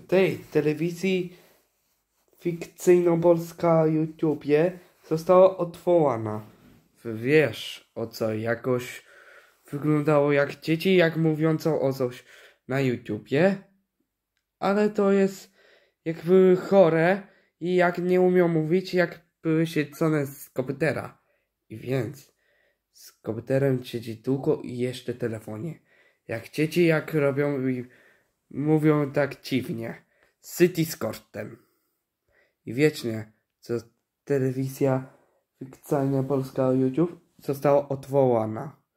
w tej telewizji fikcyjno-polska YouTubie została odwołana. Wiesz o co, jakoś wyglądało jak dzieci, jak mówiącą o coś na YouTubie, ale to jest jakby chore i jak nie umiał mówić, jak były siedzone z komputera. I więc z komputerem siedzi długo i jeszcze telefonie. Jak dzieci, jak robią mówią tak dziwnie. City z I wiecznie, co telewizja fikcyjna polska YouTube została odwołana.